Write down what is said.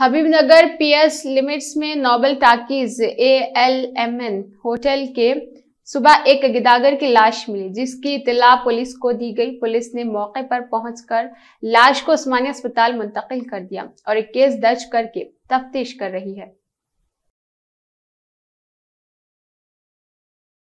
Habibnagar PS limits में Noble talkies A L M N hotel के सुबह एक गिदागर की लाश मिली जिसकी इतला पुलिस को दी गई पुलिस ने मौके पर पहुंचकर लाश को उस्मानी अस्पताल मुंतकिल कर दिया और एक केस दर्ज करके तफ्तीश कर रही है